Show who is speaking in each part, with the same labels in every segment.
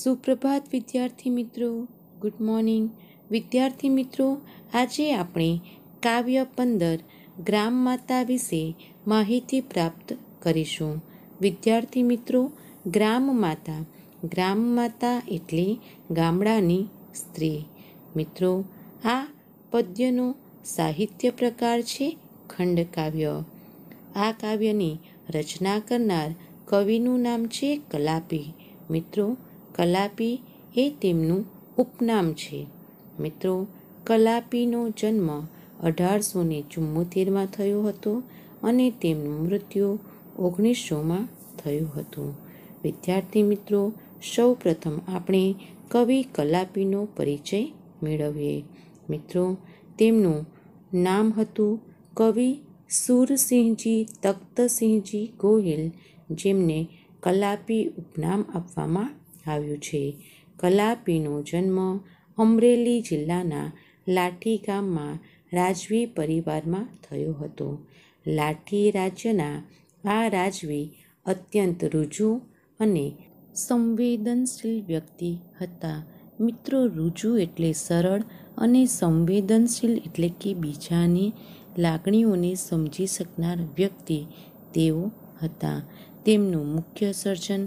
Speaker 1: સુપ્રભાત વિદ્યાર્થી મિત્રો good morning વિદ્યાર્થી મિત્રો આજે આપણે કાવ્ય પંદર ગ્રામ માતા વિશે માહિતી પ્રાપ્ત કરીશું વિદ્યાર્થી મિત્રો ગ્રામ માતા ગ્રામ માતા એટલે ગામડાની સ્ત્રી મિત્રો આ પદ્યનો સાહિત્ય પ્રકાર છે ખંડ કાવ્ય આ કાવ્યની રચના કરનાર કવિનું નામ છે કલાપી મિત્રો કલાપી એ તેમનું ઉપનામ છે મિત્રો કલાપીનો જન્મ અઢારસો ને ચુમ્મોતેરમાં થયો હતો અને તેમનું મૃત્યુ ઓગણીસોમાં થયું હતું વિદ્યાર્થી મિત્રો સૌ પ્રથમ આપણે કવિ કલાપીનો પરિચય મેળવીએ મિત્રો તેમનું નામ હતું કવિ સુરસિંહજી તખ્તસિંહજી ગોહિલ જેમને કલાપી ઉપનામ આપવામાં આવ્યું છે કલાપીનો જન્મ અમરેલી જિલ્લાના લાઠી ગામમાં રાજવી પરિવારમાં થયો હતો લાઠી રાજ્યના આ રાજવી અત્યંત રુજુ અને સંવેદનશીલ વ્યક્તિ હતા મિત્રો રુજુ એટલે સરળ અને સંવેદનશીલ એટલે કે બીજાની લાગણીઓને સમજી શકનાર વ્યક્તિ તેઓ હતા તેમનું મુખ્ય સર્જન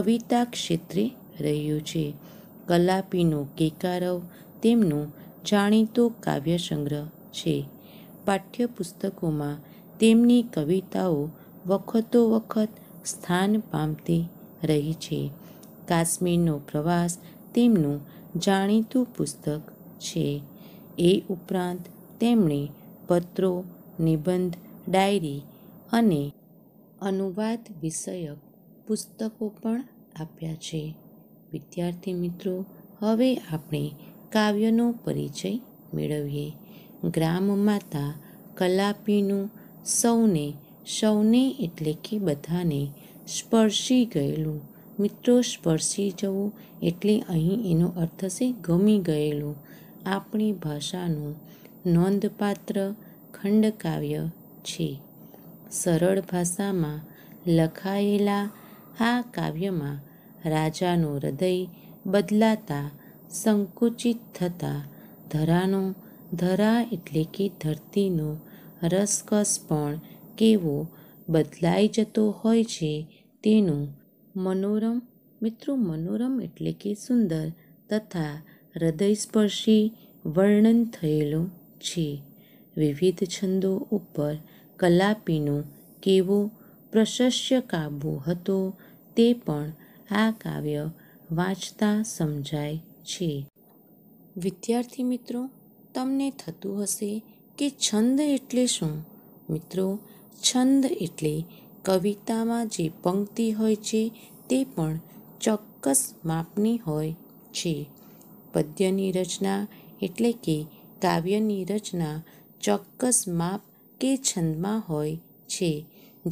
Speaker 1: કવિતા ક્ષેત્રે રહ્યું છે કલાપીનો કેકારવ તેમનું જાણીતો કાવ્ય સંગ્રહ છે પાઠ્યપુસ્તકોમાં તેમની કવિતાઓ વખતો વખત સ્થાન પામતી રહી છે કાશ્મીરનો પ્રવાસ તેમનું જાણીતું પુસ્તક છે એ ઉપરાંત તેમણે પત્રો નિબંધ ડાયરી અને અનુવાદ વિષયક પુસ્તકો પણ આપ્યા છે વિદ્યાર્થી મિત્રો હવે આપણે કાવ્યનો પરિચય મેળવીએ ગ્રામ માતા કલાપીનું સૌને સૌને એટલે કે બધાને સ્પર્શી ગયેલું મિત્રો સ્પર્શી જવું એટલે અહીં એનો અર્થ છે ગમી ગયેલું આપણી ભાષાનું નોંધપાત્ર ખંડકાવ્ય છે સરળ ભાષામાં લખાયેલા આ કાવ્યમાં રાજાનું હૃદય બદલાતા સંકુચિત થતા ધરાનો ધરા એટલે કે ધરતીનો રસકસ પણ કેવો બદલાઈ જતો હોય છે તેનું મનોરમ મિત્રો મનોરમ એટલે કે સુંદર તથા હૃદયસ્પર્શી વર્ણન થયેલું છે વિવિધ છંદો ઉપર કલાપીનો કેવો પ્રશસ્ય કાબુ હતો તે પણ આ કાવ્ય વાંચતા સમજાય છે વિદ્યાર્થી મિત્રો તમને થતું હશે કે છંદ એટલે શું મિત્રો છંદ એટલે કવિતામાં જે પંક્તિ હોય છે તે પણ ચોક્કસ માપની હોય છે પદ્યની રચના એટલે કે કાવ્યની રચના ચોક્કસ માપ કે છંદમાં હોય છે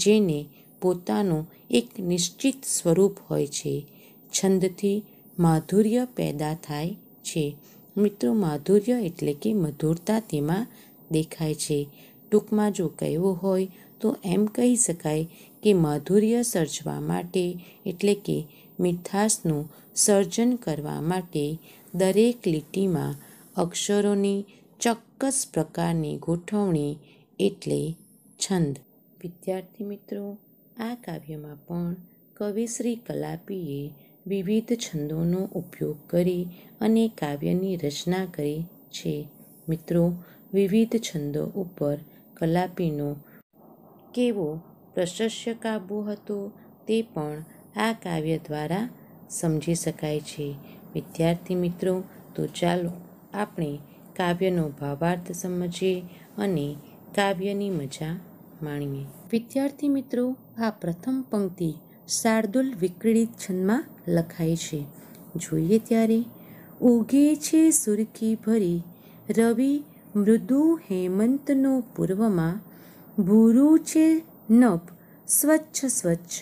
Speaker 1: જેને પોતાનું એક નિશ્ચિત સ્વરૂપ હોય છે છંદથી માધુર્ય પેદા થાય છે મિત્રો માધુર્ય એટલે કે મધુરતા તેમાં દેખાય છે ટૂંકમાં જો કહેવું હોય તો એમ કહી શકાય કે માધુર્ય સર્જવા માટે એટલે કે મીઠાસનું સર્જન કરવા માટે દરેક લીટીમાં અક્ષરોની ચોક્કસ પ્રકારની ગોઠવણી એટલે છંદ વિદ્યાર્થી મિત્રો આ કાવ્યમાં પણ કવિશ્રી કલાપીએ વિવિધ છંદોનો ઉપયોગ કરી અને કાવ્યની રચના કરી છે મિત્રો વિવિધ છંદો ઉપર કલાપીનો કેવો પ્રશસ્ય કાબુ હતો તે પણ આ કાવ્ય દ્વારા સમજી શકાય છે વિદ્યાર્થી મિત્રો તો ચાલો આપણે કાવ્યનો ભાવાર્થ સમજીએ અને કાવ્યની મજા માણીએ વિદ્યાર્થી મિત્રો આ પ્રથમ પંક્તિ શાર્દુલ વિક્રીડિત છંદમાં લખાય છે જોઈએ ત્યારે ઉગે છે સુરખી ભરી રવિ મૃદુ હેમંતનો પૂર્વમાં ભૂરું છે નભ સ્વચ્છ સ્વચ્છ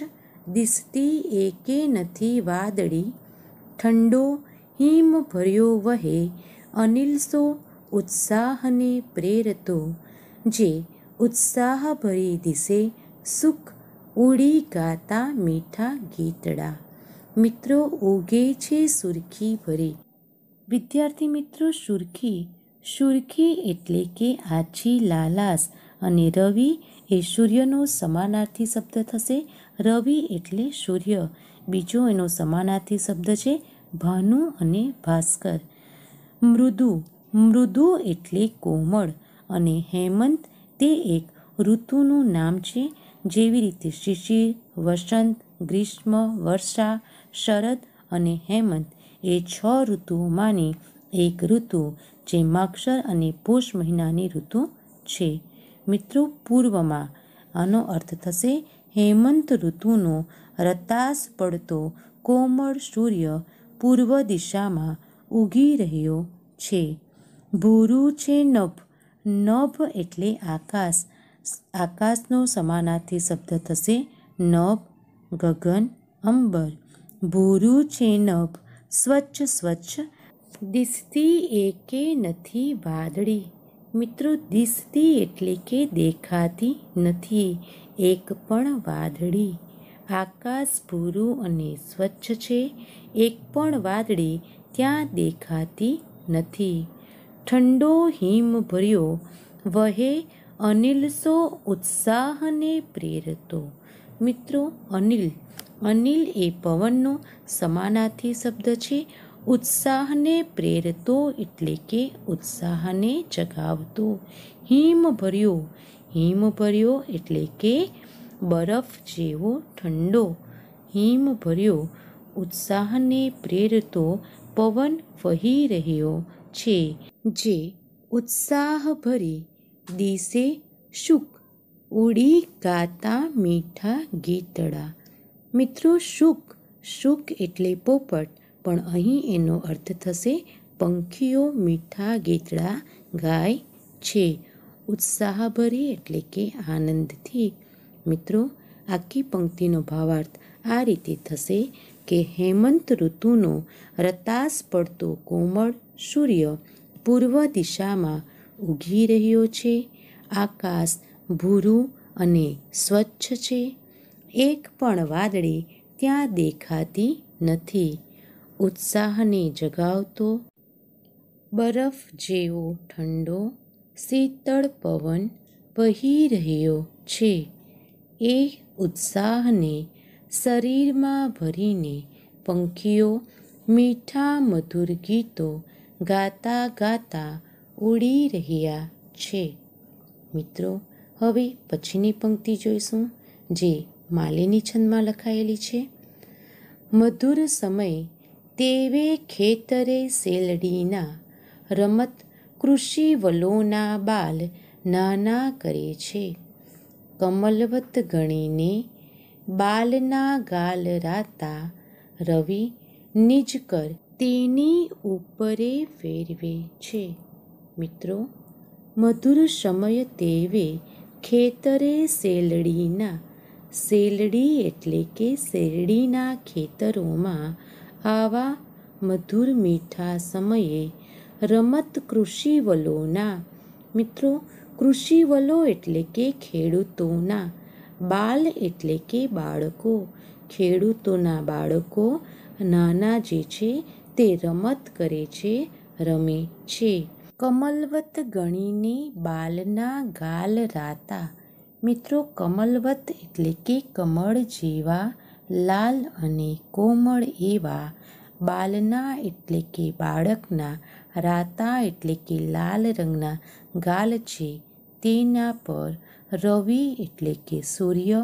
Speaker 1: દિશતી એકે નથી વાદળી ઠંડો હિમ ભર્યો વહે અનિલસો ઉત્સાહને પ્રેરતો જે ઉત્સાહભરી દિશે સુખ ઉડી ગાતા મીઠા ગીતડા મિત્રો ઉગે છે સુરખી ભરી વિદ્યાર્થી મિત્રો સુરખી સુરખી એટલે કે આછી લાલાસ અને રવિ એ સૂર્યનો સમાનાર્થી શબ્દ થશે રવિ એટલે સૂર્ય બીજો એનો સમાનાર્થી શબ્દ છે ભાનુ અને ભાસ્કર મૃદુ મૃદુ એટલે કોમળ અને હેમંત તે એક ઋતુનું નામ છે જેવી રીતે શિશિર વસંત ગ્રીષ્મ વર્ષા શરદ અને હેમંત એ છ ઋતુઓમાંની એક ઋતુ જે માક્ષર અને પોષ મહિનાની ઋતુ છે મિત્રો પૂર્વમાં આનો અર્થ થશે હેમંત ઋતુનો રતાસ પડતો કોમળ સૂર્ય પૂર્વ દિશામાં ઉગી રહ્યો છે ભૂરું છે નભ નભ એટલે આકાશ આકાશનો સમાનાર્થી શબ્દ થશે નભ ગગન અંબર ભૂરું છે નભ સ્વચ્છ સ્વચ્છ દિશતી એકે નથી વાદળી મિત્રો દિશતી એટલે કે દેખાતી નથી એક પણ વાદળી આકાશ ભૂરું અને સ્વચ્છ છે એક પણ વાદળી ત્યાં દેખાતી નથી ઠંડો હિમ ભર્યો વહે અનિલસો ઉત્સાહને પ્રેરતો મિત્રો અનિલ અનિલ એ પવનનો સમાનાથી શબ્દ છે ઉત્સાહને પ્રેરતો એટલે કે ઉત્સાહને જગાવતો હિમ ભર્યો હિમ ભર્યો એટલે કે બરફ જેવો ઠંડો હિમ ભર્યો ઉત્સાહને પ્રેરતો પવન વહી રહ્યો છે જે ઉત્સાહભરી દિશે શુક ઉડી ગાતા મીઠા ગીતડા મિત્રો શુક શુક એટલે પોપટ પણ અહીં એનો અર્થ થશે પંખીઓ મીઠા ગીતડા ગાય છે ઉત્સાહભરી એટલે કે આનંદથી મિત્રો આખી પંક્તિનો ભાવાર્થ આ રીતે થશે કે હેમંત ઋતુનો રતાસ પડતો કોમળ સૂર્ય પૂર્વ દિશામાં ઉગી રહ્યો છે આકાશ ભૂરું અને સ્વચ્છ છે એક પણ વાદળી ત્યાં દેખાતી નથી ઉત્સાહને જગાવતો બરફ જેવો ઠંડો શીતળ પવન વહી રહ્યો છે એ ઉત્સાહને શરીરમાં ભરીને પંખીઓ મીઠા મધુર ગીતો ગાતા ગાતા ઉડી રહ્યા છે મિત્રો હવે પછીની પંક્તિ જોઈશું જે માલિની છંદમાં લખાયેલી છે મધુર સમય તેવે ખેતરે શેલડીના રમત કૃષિ વલોના બાલ નાના કરે છે કમલવત ગણીને બાલના ગાલ રાતા રવિ નિજ કર તેની ઉપરે ફેરવે છે મિત્રો મધુર સમય તેવે ખેતરે શેલડીના શેલડી એટલે કે શેરડીના ખેતરોમાં આવા મધુર મીઠા સમયે રમત કૃષિવલોના મિત્રો કૃષિવલો એટલે કે ખેડૂતોના બાલ એટલે કે બાળકો ખેડૂતોના બાળકો નાના જે છે તે રમત કરે છે રમે છે કમલવત ગણીને બાલના ગાલ રાતા મિત્રો કમલવત એટલે કે કમળ જેવા લાલ અને કોમળ એવા બાલના એટલે કે બાળકના રાતા એટલે કે લાલ રંગના ગાલ છે તેના પર રવિ એટલે કે સૂર્ય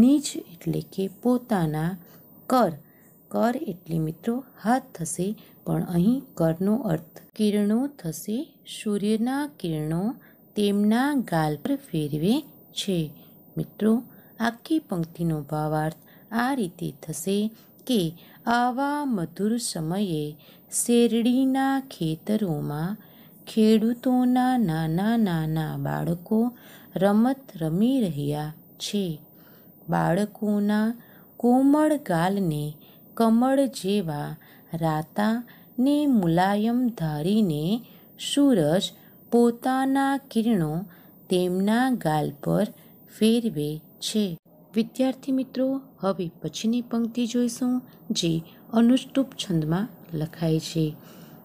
Speaker 1: નીચ એટલે કે પોતાના કર કર એટલે મિત્રો હાથ થશે પણ અહીં કરનો અર્થ કિરણો થશે સૂર્યના કિરણો તેમના ગાલ પર ફેરવે છે મિત્રો આખી પંક્તિનો ભાવાર્થ આ રીતે થશે કે આવા મધુર સમયે શેરડીના ખેતરોમાં ખેડૂતોના નાના નાના બાળકો રમત રમી રહ્યા છે બાળકોના કોમળ ગાલને કમળ જેવા રાતા ને મુલાયમ ધારીને સૂરજ પોતાના કિરણો તેમના ગાલ પર ફેરવે છે વિદ્યાર્થી મિત્રો હવે પછીની પંક્તિ જોઈશું જે અનુષ્ટુપ છંદમાં લખાય છે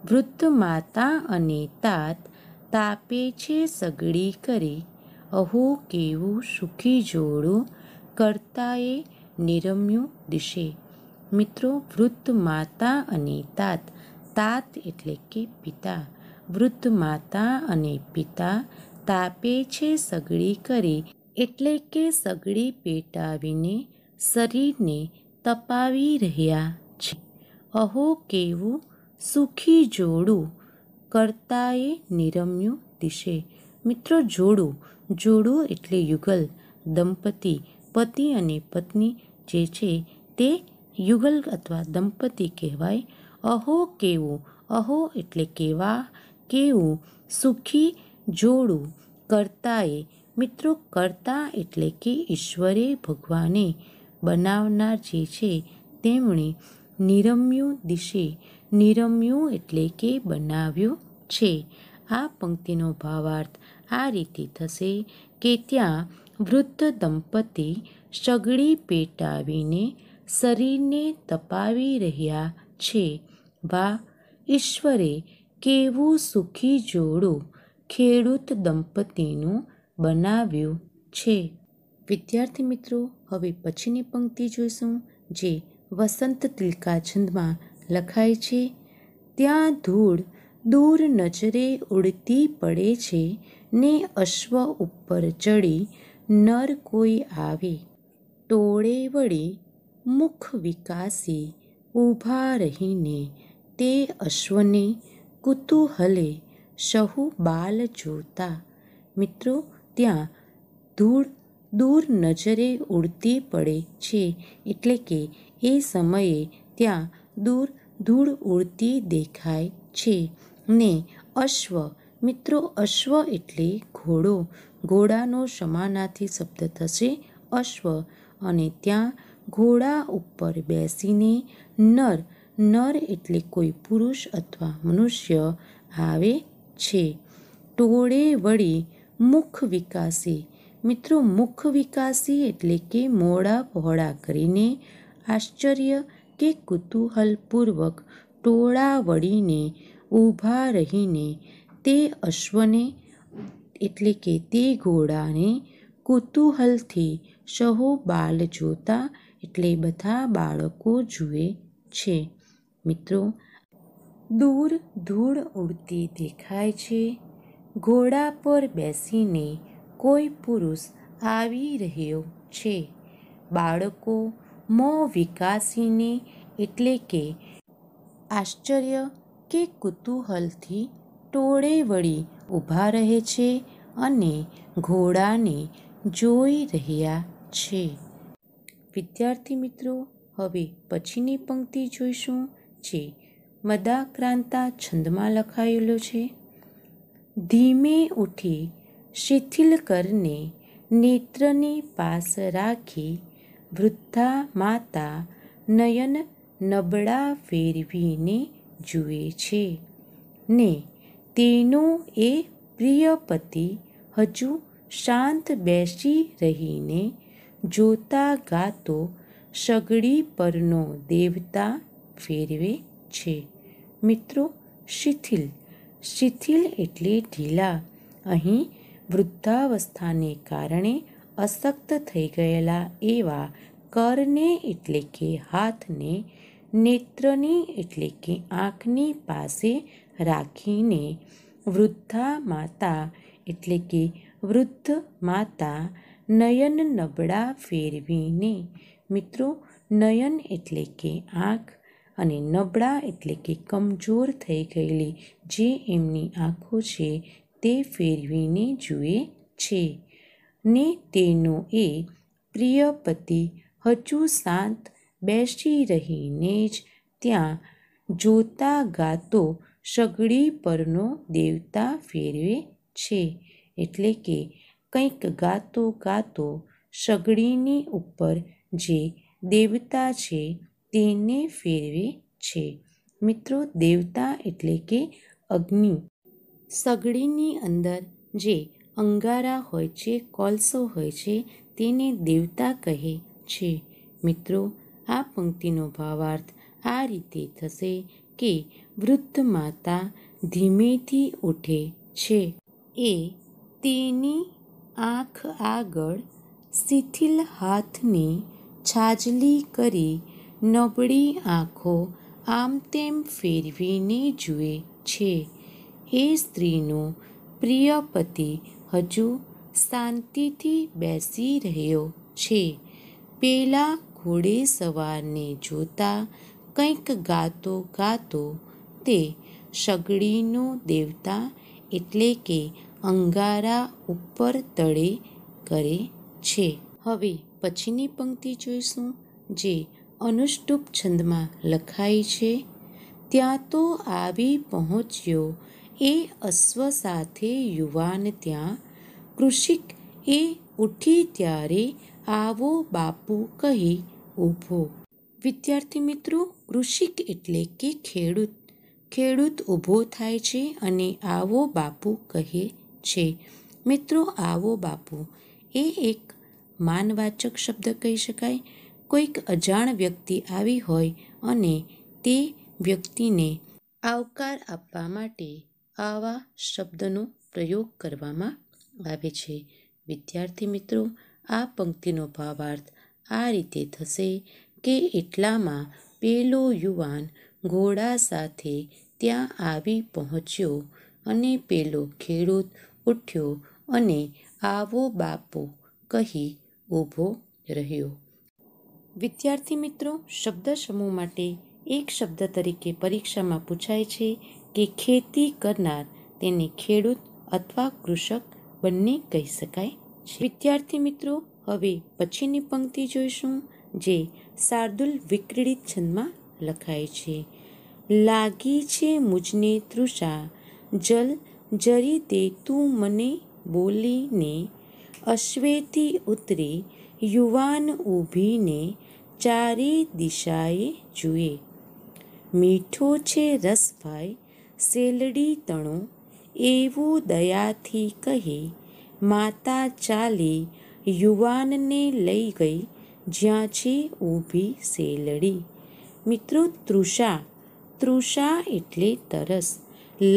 Speaker 1: વૃદ્ધ માતા અને તાત તાપે છે સગડી કરી અહો કેવું સુખી જોડું કરતાએ નિરમ્યું દિશે મિત્રો વૃદ્ધ માતા અને તાત તાત એટલે કે પિતા વૃદ્ધ માતા અને પિતા તાપે છે સગડી કરી એટલે કે સગડી પેટાવીને શરીરને તપાવી રહ્યા છે અહો કેવું સુખી જોડું કરતાએ નિરમ્યું દિશે મિત્રો જોડું જોડું એટલે યુગલ દંપતી પતિ અને પત્ની જે છે તે યુગલ અથવા દંપતી કહેવાય અહો કેવું અહો એટલે કેવા કેવું સુખી જોડું કર્તાએ મિત્રો કર્તા એટલે કે ઈશ્વરે ભગવાને બનાવનાર જે છે તેમણે નિરમ્યું દિશે નિરમ્યું એટલે કે બનાવ્યું છે આ પંક્તિનો ભાવાર્થ આ રીતે થશે કે ત્યાં વૃદ્ધ દંપતી સગડી પેટાવીને શરીરને તપાવી રહ્યા છે વાહ ઈશ્વરે કેવું સુખી જોડું ખેડૂત દંપતીનું બનાવ્યું છે વિદ્યાર્થી મિત્રો હવે પછીની પંક્તિ જોઈશું જે વસંત તિલકાછંદમાં લખાય છે ત્યાં ધૂળ દૂર નજરે ઉડતી પડે છે ને અશ્વ ઉપર ચડી નર કોઈ આવે ટોળે વળી મુખ વિકાસે ઊભા રહીને તે અશ્વને કુતૂહલે શહુ બાલ જોતા મિત્રો ત્યાં ધૂળ દૂર નજરે ઉડતી પડે છે એટલે કે એ સમયે ત્યાં દૂર ધૂળ ઉડતી દેખાય છે ને અશ્વ મિત્રો અશ્વ એટલે ઘોડો ઘોડાનો સમાનાથી શબ્દ થશે અશ્વ અને ત્યાં ઘોડા ઉપર બેસીને નર નર એટલે કોઈ પુરુષ અથવા મનુષ્ય આવે છે ટોળે વળી મુખ વિકાસી મિત્રો મુખ વિકાસી એટલે કે મોડા પહોળા કરીને આશ્ચર્ય કે કુતૂહલપૂર્વક ટોળા વળીને ઊભા રહીને તે અશ્વને એટલે કે તે ઘોડાને કુતૂહલથી સહો બાલ જોતા એટલે બધા બાળકો જુએ છે મિત્રો દૂર ધૂળ ઉડતી દેખાય છે ઘોડા પર બેસીને કોઈ પુરુષ આવી રહ્યો છે બાળકો મો વિકાસીને એટલે કે આશ્ચર્ય કે કુતૂહલથી ટોળે વળી ઊભા રહે છે અને ઘોડાને જોઈ રહ્યા છે વિદ્યાર્થી મિત્રો હવે પછીની પંક્તિ જોઈશું જે મદાક્રાંતા છંદમાં લખાયેલો છે ધીમે ઉઠી શિથિલ કરને નેત્રની પાસ રાખી વૃદ્ધા માતા નયન નબળા ફેરવીને જુએ છે ને તેનો એ પ્રિય પતિ હજુ શાંત બેસી રહીને જોતા ગાતો સગડી પરનો દેવતા ફેરવે છે મિત્રો શિથિલ શિથિલ એટલે ઢીલા અહીં વૃદ્ધાવસ્થાને કારણે અશક્ત થઈ ગયેલા એવા કરને એટલે કે હાથને નેત્રની એટલે કે આંખની પાસે રાખીને વૃદ્ધા માતા એટલે કે વૃદ્ધ માતા નયન નબળા ફેરવીને મિત્રો નયન એટલે કે આંખ અને નબળા એટલે કે કમજોર થઈ ગયેલી જે એમની આંખો છે તે ફેરવીને જુએ છે ને તેનો એ પ્રિય પતિ હજુ શાંત બેસી રહીને જ ત્યાં જોતા ગાતો સગડી પરનો દેવતા ફેરવે છે એટલે કે કંઈક ગાતો ગાતો સગડીની ઉપર જે દેવતા છે તેને ફેરવે છે મિત્રો દેવતા એટલે કે અગ્નિ સગડીની અંદર જે અંગારા હોય છે કોલસો હોય છે તેને દેવતા કહે છે મિત્રો આ પંક્તિનો ભાવાર્થ આ રીતે થશે કે વૃદ્ધ માતા ધીમેથી ઉઠે છે એ તેની આંખ આગળ શિથિલ હાથની છાજલી કરી નબળી આંખો આમ તેમ ફેરવીને જુએ છે એ સ્ત્રીનો પ્રિય પતિ હજુ શાંતિથી બેસી રહ્યો છે પેલા ઘોડે સવારને જોતા કંઈક ગાતો ગાતો તે સગડીનો દેવતા એટલે કે અંગારા ઉપર તળે કરે છે હવે પછીની પંક્તિ જોઈશું જે અનુષ્ટુપ છંદમાં લખાય છે ત્યાં તો આવી પહોંચ્યો એ અશ્વ સાથે યુવાન ત્યાં કૃષિક એ ઉઠી ત્યારે આવો બાપુ કહી ઊભો વિદ્યાર્થી મિત્રો કૃષિક એટલે કે ખેડૂત ખેડૂત ઊભો થાય છે અને આવો બાપુ કહે છે મિત્રો આવો બાપુ એ એક માનવાચક શબ્દ કહી શકાય કોઈક અજાણ વ્યક્તિ આવી હોય અને તે વ્યક્તિને આવકાર આપવા માટે આવા શબ્દનો પ્રયોગ કરવામાં આવે છે વિદ્યાર્થી મિત્રો આ પંક્તિનો ભાવાર્થ આ રીતે થશે કે એટલામાં પેલો યુવાન ઘોડા સાથે ત્યાં આવી પહોંચ્યો અને પેલો ખેડૂત ઊઠ્યો અને આવો બાપો કહી ઊભો રહ્યો વિદ્યાર્થી મિત્રો શબ્દ સમૂહ માટે એક શબ્દ તરીકે પરીક્ષામાં પૂછાય છે કે ખેતી કરનાર તેને ખેડૂત અથવા કૃષક બંને કહી શકાય છે વિદ્યાર્થી મિત્રો હવે પછીની પંક્તિ જોઈશું જે શાર્દુલ વિક્રીડિત છંદમાં લખાય છે લાગી છે મુજને તૃષા જલ જરી તે તું મને બોલીને અશ્વેથી ઉતરી યુવાન ઊભીને ચારી દિશાએ જુએ મીઠો છે રસભાઈ શેલડી તણો એવું દયાથી કહી માતા ચાલી યુવાનને લઈ ગઈ જ્યાં છે ઊભી શેલડી મિત્રો તૃષા તૃષા એટલે તરસ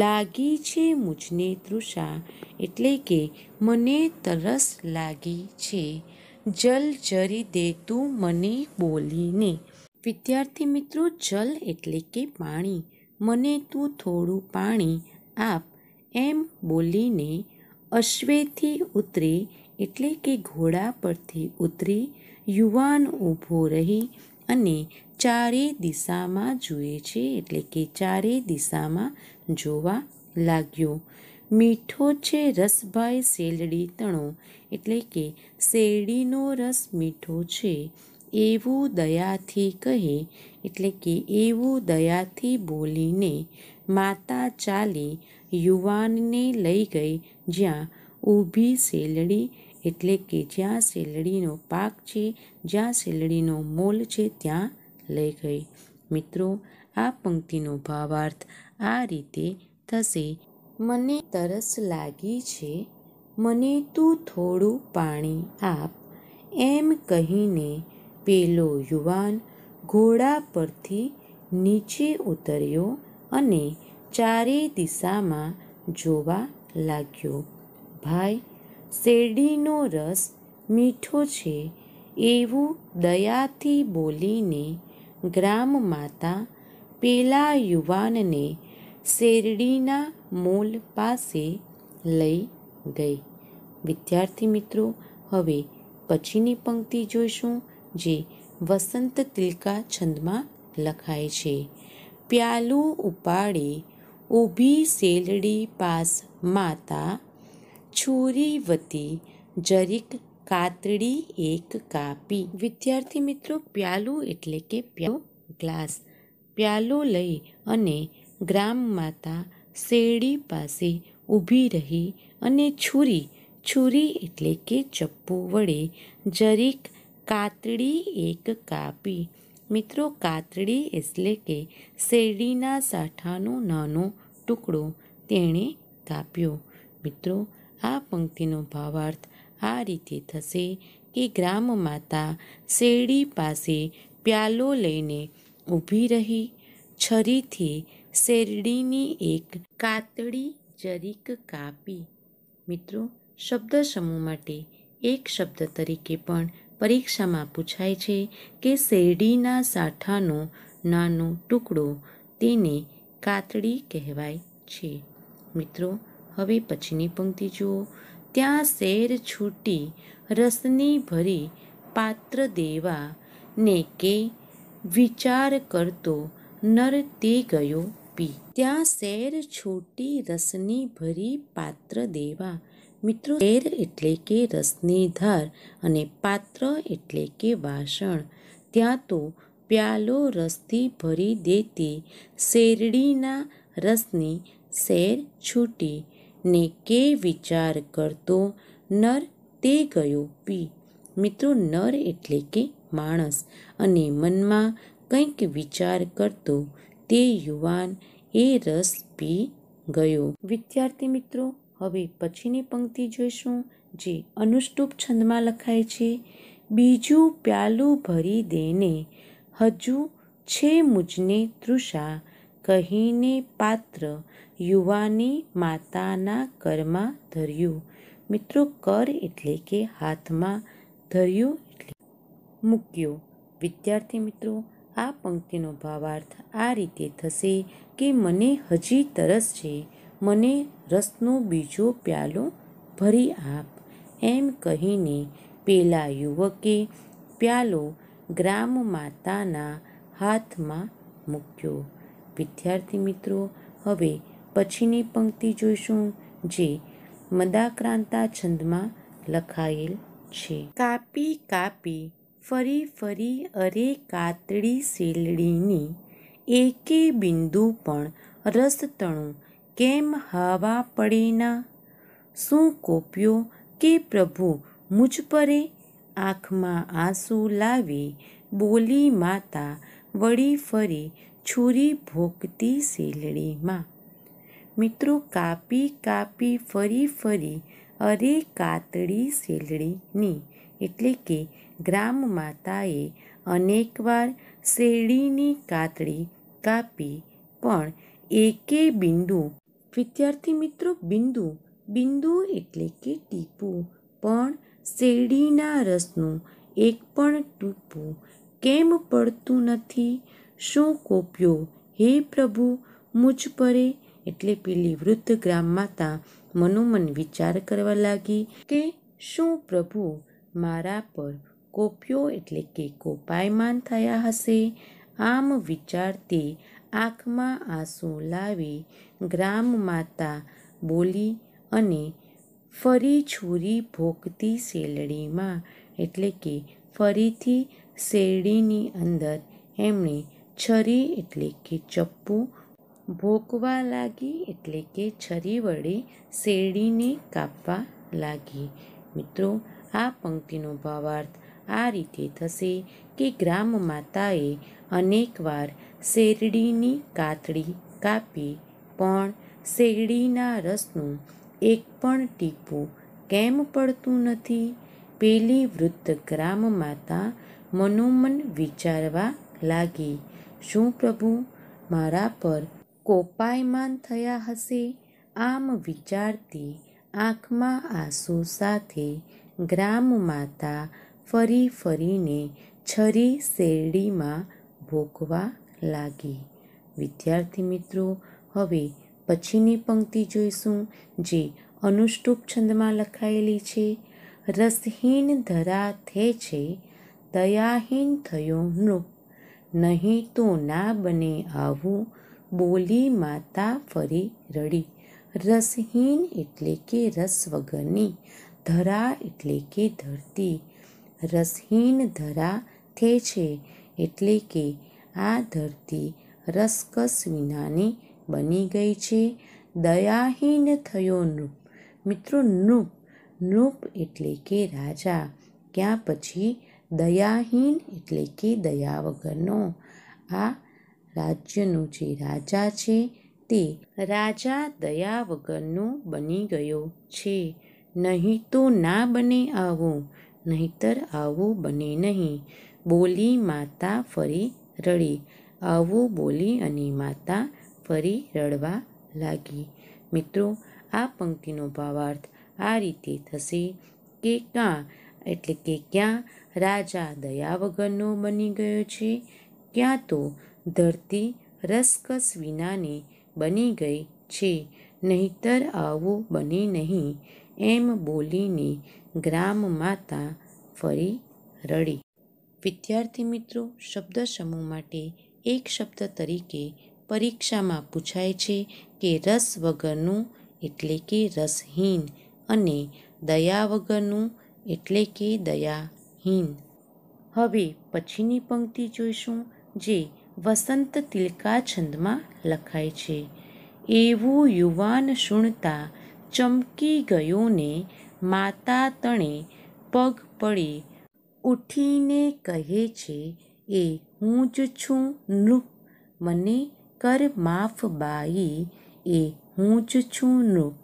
Speaker 1: લાગી છે મુજને તૃષા એટલે કે મને તરસ લાગી છે જલ જરી દે તું મને બોલીને વિદ્યાર્થી મિત્રો જલ એટલે કે પાણી મને તું થોડું પાણી આપ એમ બોલીને અશ્વેથી ઉતરી એટલે કે ઘોડા પરથી ઉતરી યુવાન ઊભો રહી અને ચારે દિશામાં જુએ છે એટલે કે ચારે દિશામાં જોવા લાગ્યો મીઠો છે રસભાઈ શેલડી તણો એટલે કે શેરડીનો રસ મીઠો છે એવું દયાથી કહે એટલે કે એવું દયાથી બોલીને માતા ચાલી યુવાનને લઈ ગઈ જ્યાં ઊભી શેલડી એટલે કે જ્યાં શેરડીનો પાક છે જ્યાં શેરડીનો મોલ છે ત્યાં લઈ ગઈ મિત્રો આ પંક્તિનો ભાવાર્થ આ રીતે થશે મને તરસ લાગી છે મને તું થોડું પાણી આપ એમ કહીને પેલો યુવાન ઘોડા પરથી નીચે ઉતર્યો અને ચારે દિશામાં જોવા લાગ્યો ભાઈ શેરડીનો રસ મીઠો છે એવું દયાથી બોલીને ગ્રામ માતા પેલા યુવાનને શેરડીના મોલ પાસે લઈ ગઈ વિદ્યાર્થી મિત્રો હવે પછીની પંક્તિ જોઈશું જે વસંત તિલકા છંદમાં લખાય છે પ્યાલું ઉપાડી ઊભી શેલડી પાસ માતા છુરી વતી જરીક કાતડી એક કાપી વિદ્યાર્થી મિત્રો પ્યાલું એટલે કે પ્યાલું ગ્લાસ પ્યાલું લઈ અને ગ્રામ માતા શેરડી પાસે ઊભી રહી અને છુરી છુરી એટલે કે ચપ્પુ વડે જરીક કાતડી એક કાપી મિત્રો કાતડી એટલે કે શેરડીના સાઠાનો નાનો ટુકડો તેણે કાપ્યો મિત્રો આ પંક્તિનો ભાવાર્થ આ રીતે થશે કે ગ્રામ માતા શેરડી પાસે પ્યાલો લઈને ઊભી રહી છરીથી શેરડીની એક કાતડી જરીક કાપી મિત્રો શબ્દ સમૂહ માટે એક શબ્દ તરીકે પણ પરીક્ષામાં પૂછાય છે કે શેરડીના સાઠાનો નાનો ટુકડો તેને કાતડી કહેવાય છે મિત્રો હવે પછીની પંક્તિ જુઓ ત્યાં શેર છૂટી રસની ભરી પાત્ર દેવા ને કે વિચાર કરતો નર તે ગયો પી ત્યાં શેર છૂટી રસની ભરી પાત્ર દેવા મિત્રો શેર એટલે કે રસની ધાર અને પાત્ર એટલે કે વાસણ ત્યાં તો પ્યાલો રસથી ભરી દેતી શેરડીના રસની શેર છૂટી ને કે વિચાર કરતો નર તે ગયો પી મિત્રો નર એટલે કે માણસ અને મનમાં કંઈક વિચાર કરતો તે યુવાન એ રસ પી ગયો વિદ્યાર્થી મિત્રો હવે પછીની પંક્તિ જોઈશું જે અનુષ્ટુપ છંદમાં લખાય છે બીજું પ્યાલું ભરી દેને હજુ છે મુજને તૃષા કહીને પાત્ર યુવાની માતાના કરમાં ધર્યું મિત્રો કર એટલે કે હાથમાં ધર્યું એટલે મૂક્યો વિદ્યાર્થી મિત્રો આ પંક્તિનો ભાવાર્થ આ રીતે થશે કે મને હજી તરસ છે મને રસનો બીજો પ્યાલો ભરી આપ એમ કહીને પેલા યુવકે પ્યાલો ગ્રામ માતાના હાથમાં મૂક્યો વિદ્યાર્થી મિત્રો હવે પછીની પંક્તિ જોઈશું જે મદાક્રાંતા છંદમાં લખાયેલ છે કાપી કાપી ફરી ફરી અરે કાતડી શેલડીની એકે બિંદુ પણ રસતણું કેમ હવા પડેના શું કોપ્યો કે પ્રભુ મુજ પરે આંખમાં આંસુ લાવી બોલી માતા વળી ફરી છુરી ભોગતી શેલડીમાં મિત્રો કાપી કાપી ફરી ફરી અરે કાતડી શેલડીની એટલે કે ગ્રામ માતાએ અનેકવાર શેરડીની કાતડી કાપી પણ એકે બિંદુ વિદ્યાર્થી મિત્રો બિંદુ બિંદુ એટલે કે ટીપું પણ શેરડીના રસનું એક પણ ટીપું કેમ પડતું નથી શું કોપ્યો હે પ્રભુ મુજ પરે એટલે પેલી વૃદ્ધ ગ્રામ માતા મનોમન વિચાર કરવા લાગી કે શું પ્રભુ મારા પર કોપ્યો એટલે કે કોપાયમાન થયા હશે આમ વિચારતી આંખમાં આંસુ લાવી ગ્રામ માતા બોલી અને ફરી છૂરી ભોગતી શેલડીમાં એટલે કે ફરીથી શેરડીની અંદર એમણે છરી એટલે કે ચપ્પું ભોકવા લાગી એટલે કે છરી વડે શેરડીને કાપવા લાગી મિત્રો આ પંક્તિનો ભાવાર્થ આ રીતે થશે કે ગ્રામ માતાએ અનેકવાર શેરડીની કાતડી કાપી પણ શેરડીના રસનું એક પણ ટીપું કેમ પડતું નથી પેલી વૃદ્ધ ગ્રામ માતા મનોમન વિચારવા લાગી શું પ્રભુ મારા પર કોપાયમાન થયા હશે આમ વિચારતી આંખમાં આંસુ સાથે ગ્રામ માતા ફરી ફરીને છરી શેરડીમાં ભોગવા લાગી વિદ્યાર્થી મિત્રો હવે પછીની પંક્તિ જોઈશું જે અનુષ્ટુપ છંદમાં લખાયેલી છે રસહીન ધરા થે છે દયાહીન થયો નૃપ નહીં તો ના બને આવું બોલી માતા ફરી રડી રસહીન એટલે કે રસ વગરની ધરા એટલે કે ધરતી રસહીન ધરા થે છે એટલે કે આ ધરતી રસકસ વિનાની બની ગઈ છે દયાહીન થયો નૃપ મિત્રો નૃપ નૃપ એટલે કે રાજા ક્યાં પછી દયાહીન એટલે કે દયા વગરનો આ રાજ્યનો જે રાજા છે તે રાજા દયા વગરનો બની ગયો છે નહીં તો ના બને આવું નહીતર આવું બને નહીં બોલી માતા ફરી રડી આવું બોલી અને માતા ફરી રડવા લાગી મિત્રો આ પંક્તિનો ભાવાર્થ આ રીતે થશે કે કાં એટલે કે ક્યાં રાજા દયા વગરનો બની ગયો છે ક્યાં તો ધરતી રસકસ વિનાની બની ગઈ છે નહીતર આવું બની નહીં એમ બોલીને ગ્રામ માતા ફરી રડી વિદ્યાર્થી મિત્રો શબ્દ સમૂહ માટે એક શબ્દ તરીકે પરીક્ષામાં પૂછાય છે કે રસ વગરનું એટલે કે રસહીન અને દયા વગરનું એટલે કે દયાહીન હવે પછીની પંક્તિ જોઈશું જે વસંત તિલકા છંદમાં લખાય છે એવું યુવાન શૂણતા ચમકી ગયો ને માતા તણે પગ પડી ઉઠીને કહે છે એ હું જ છું નૃપ મને કર માફ બાઈ એ હું જ છું નૃપ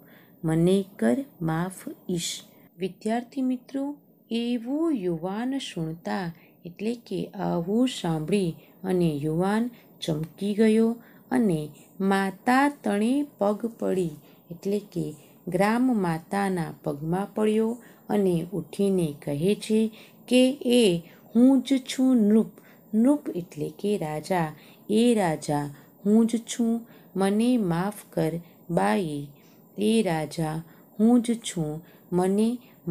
Speaker 1: મને કર માફ ઈશ વિદ્યાર્થી મિત્રો એવું યુવાન શૂણતા એટલે કે આવું સાંભળી અને યુવાન ચમકી ગયો અને માતા તણે પગ પડી એટલે કે ગ્રામ માતાના પગમાં પડ્યો અને ઉઠીને કહે છે કે એ હું જ છું નૃપ નૃપ એટલે કે રાજા એ રાજા હું જ છું મને માફ કર બાઈ એ રાજા હું જ છું મને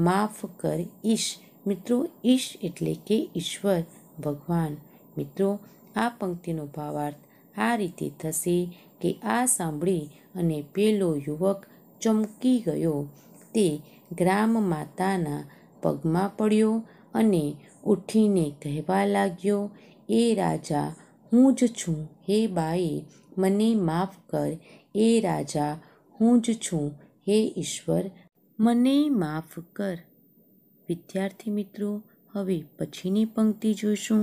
Speaker 1: માફ કર ઈશ મિત્રો ઈશ એટલે કે ઈશ્વર ભગવાન મિત્રો આ પંક્તિનો ભાવાર્થ આ રીતે થશે કે આ સાંભળી અને પેલો યુવક ચમકી ગયો તે ગ્રામ માતાના પગમાં પડ્યો અને ઉઠીને કહેવા લાગ્યો એ રાજા હું જ છું હે બાએ મને માફ કર એ રાજા હું જ છું હે ઈશ્વર મને માફ કર વિદ્યાર્થી મિત્રો હવે પછીની પંક્તિ જોઈશું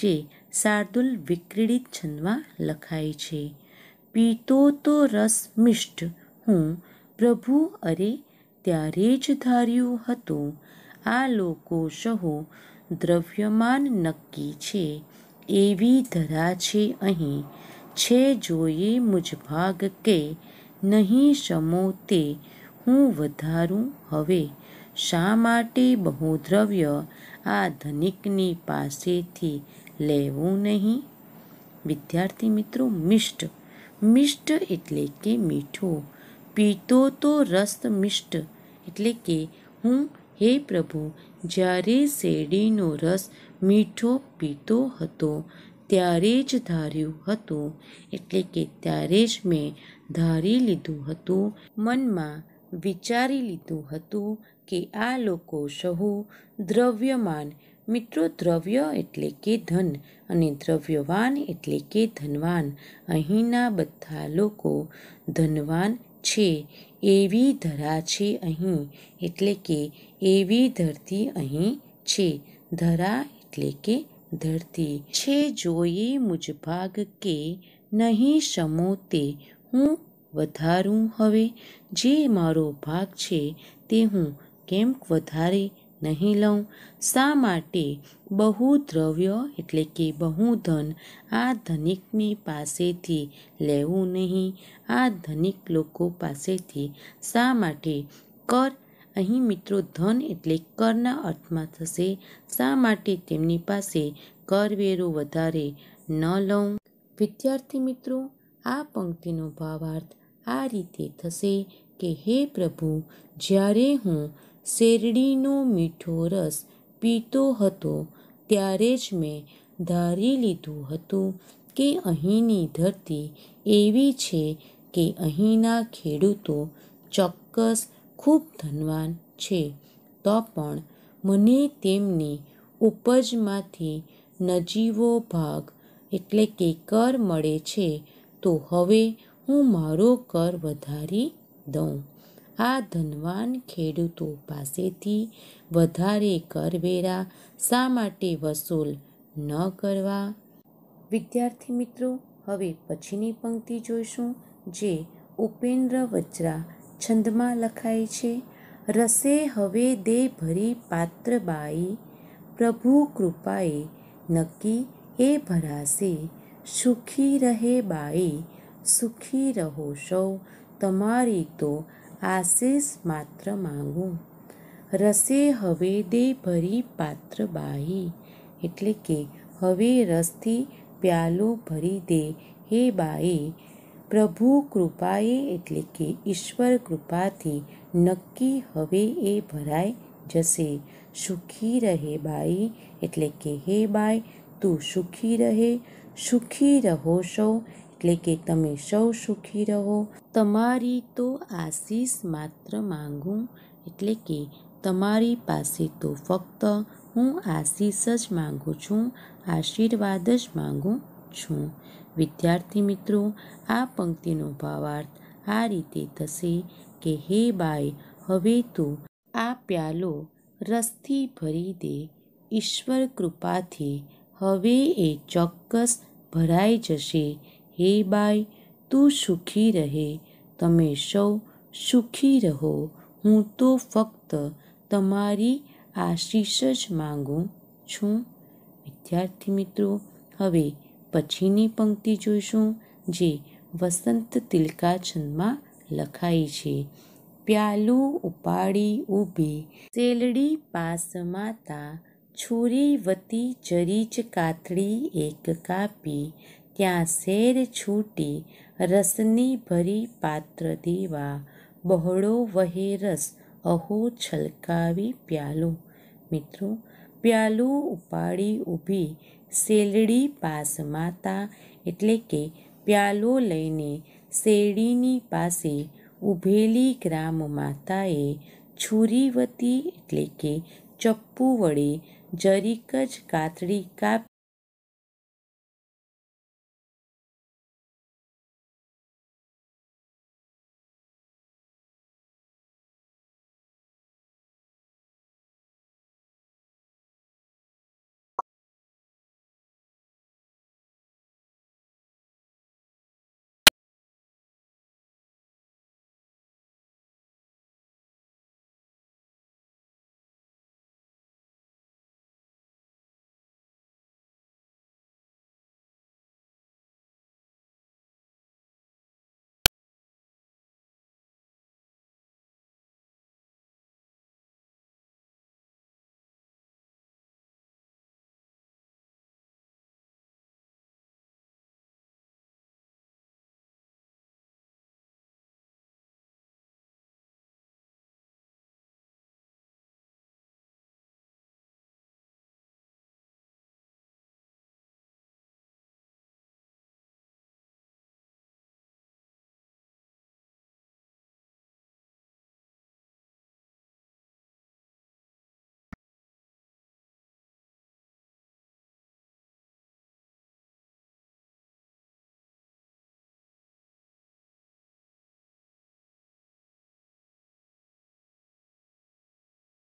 Speaker 1: જે શાર્દુલ વિક્રીડિત છંદમાં લખાય છે પીતો તો રસ મિષ્ટ હું પ્રભુ અરે ત્યારે જ ધાર્યું હતું આ લોકો સહો દ્રવ્યમાન નક્કી છે એવી ધરા છે અહીં છે જોઈએ મુજ ભાગ કે નહીં સમો તે હું વધારું હવે શા માટે બહુ દ્રવ્ય આ ધનિકની પાસેથી લેવું નહીં વિદ્યાર્થી મિત્રો મિષ્ટ મિષ્ટ એટલે કે મીઠો પીતો તો રસ મિષ્ટ એટલે કે હું હે પ્રભુ જ્યારે શેરડીનો રસ મીઠો પીતો હતો ત્યારે જ ધાર્યું હતું એટલે કે ત્યારે જ મેં ધારી લીધું હતું મનમાં વિચારી લીધું હતું કે આ લોકો સહુ દ્રવ્યમાન મિત્રો દ્રવ્ય એટલે કે ધન અને દ્રવ્યવાન એટલે કે ધનવાન અહીંના બધા લોકો ધનવાન છે એવી ધરા છે અહીં એટલે કે એવી ધરતી અહીં છે ધરા એટલે કે ધરતી છે જોઈ મુજભાગ કે નહીં સમો તે હું વધારું હવે જે મારો ભાગ છે તે હું કેમ વધારે નહીં લઉં શા માટે બહુ દ્રવ્ય એટલે કે બહુ ધન આ ધનિકની પાસેથી લેવું નહીં આ ધનિક લોકો પાસેથી શા માટે કર અહીં મિત્રો ધન એટલે કરના અર્થમાં થશે શા માટે તેમની પાસે કરવેરો વધારે ન લઉં વિદ્યાર્થી મિત્રો આ પંક્તિનો ભાવાર્થ આ રીતે થશે કે હે પ્રભુ જ્યારે હું શેરડીનો મીઠો રસ પીતો હતો ત્યારે જ મેં ધારી લીધું હતું કે અહીંની ધરતી એવી છે કે અહીંના ખેડૂતો ચોક્કસ ખૂબ ધનવાન છે તો પણ મને તેમની ઉપજમાંથી નજીવો ભાગ એટલે કે કર મળે છે તો હવે હું મારો કર વધારી દઉં આ ધનવાન ખેડૂતો પાસેથી વધારે કરવેરા શા માટે વસૂલ ન કરવા વિદ્યાર્થી મિત્રો હવે પછીની પંક્તિ જોઈશું જે ઉપેન્દ્ર વજ્રા છંદમાં લખાય છે રસે હવે દે ભરી પાત્ર બાઈ પ્રભુ કૃપાએ નક્કી એ ભરાશે સુખી રહે બાઈ सुखी रहो शो तुम्हारी तो आशीष मात्र मांगू रसे हवे दे भरी पात्र बाही એટલે કે હવે રસથી પ્યાલું ભરી દે હે બાઈ પ્રભુ કૃપાએ એટલે કે ઈશ્વર કૃપાથી नक्की હવે એ ભરાય જશે સુખી રહે બાઈ એટલે કે હે બાઈ તું સુખી રહે સુખી રહો શો એટલે કે તમે સૌ સુખી રહો તમારી તો આશીષ માત્ર માંગું એટલે કે તમારી પાસે તો ફક્ત હું આશીષ જ માગું છું આશીર્વાદ જ માગું છું વિદ્યાર્થી મિત્રો આ પંક્તિનો ભાવાર્થ આ રીતે થશે કે હે બાય હવે તું આ પ્યાલો રસથી ભરી દે ઈશ્વર કૃપાથી હવે એ ચોક્કસ ભરાઈ જશે હે બાય તું સુખી રહે તમે સૌ સુખી રહો હું તો ફક્ત તમારી આશીષ જ માગું છું વિદ્યાર્થી મિત્રો હવે પછીની પંક્તિ જોઈશું જે વસંત તિલકાચંદમાં લખાઈ છે પ્યાલું ઉપાડી ઊભી શેલડી પાસ માતા છોરી વતી જરીજ કાતડી એક કાપી ત્યાં શેર છૂટી રસની ભરી પાત્ર દેવા બહોળો વહે રસ અહો છલકાવી પ્યાલું મિત્રો પ્યાલું ઉપાડી ઊભી શેલડી પાસ માતા એટલે કે પ્યાલો લઈને શેરડીની પાસે ઊભેલી ગ્રામ માતાએ છુરીવતી એટલે કે ચપ્પુ વડે જરીક જ કાતડી કાપ